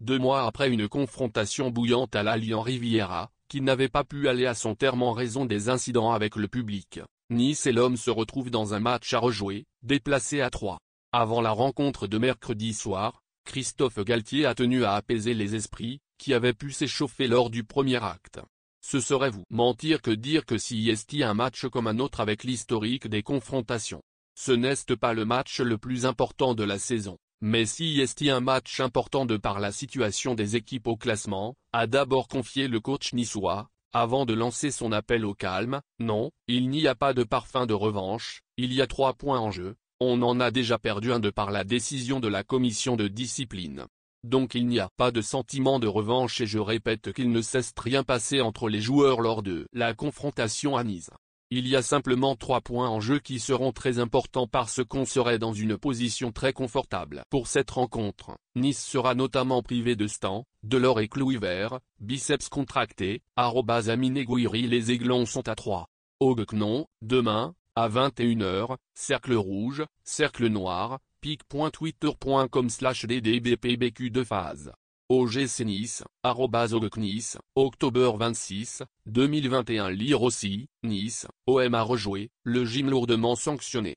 Deux mois après une confrontation bouillante à l'Allianz Riviera, qui n'avait pas pu aller à son terme en raison des incidents avec le public, Nice et l'homme se retrouvent dans un match à rejouer, déplacé à trois. Avant la rencontre de mercredi soir, Christophe Galtier a tenu à apaiser les esprits, qui avaient pu s'échauffer lors du premier acte. Ce serait vous mentir que dire que si est un match comme un autre avec l'historique des confrontations. Ce n'est pas le match le plus important de la saison. Mais si est un match important de par la situation des équipes au classement, a d'abord confié le coach niçois, avant de lancer son appel au calme, non, il n'y a pas de parfum de revanche, il y a trois points en jeu, on en a déjà perdu un de par la décision de la commission de discipline. Donc il n'y a pas de sentiment de revanche et je répète qu'il ne cesse rien passer entre les joueurs lors de la confrontation à Nice. Il y a simplement trois points en jeu qui seront très importants parce qu'on serait dans une position très confortable. Pour cette rencontre, Nice sera notamment privé de Stan, Delors et Clouivert, biceps contractés, arrobas les aiglons sont à 3. Au demain, à 21h, cercle rouge, cercle noir, pic.twitter.com slash ddbpbq de phase. OGC Nice, Nice, octobre 26, 2021 Lire aussi, Nice, OM a rejoué, le gym lourdement sanctionné.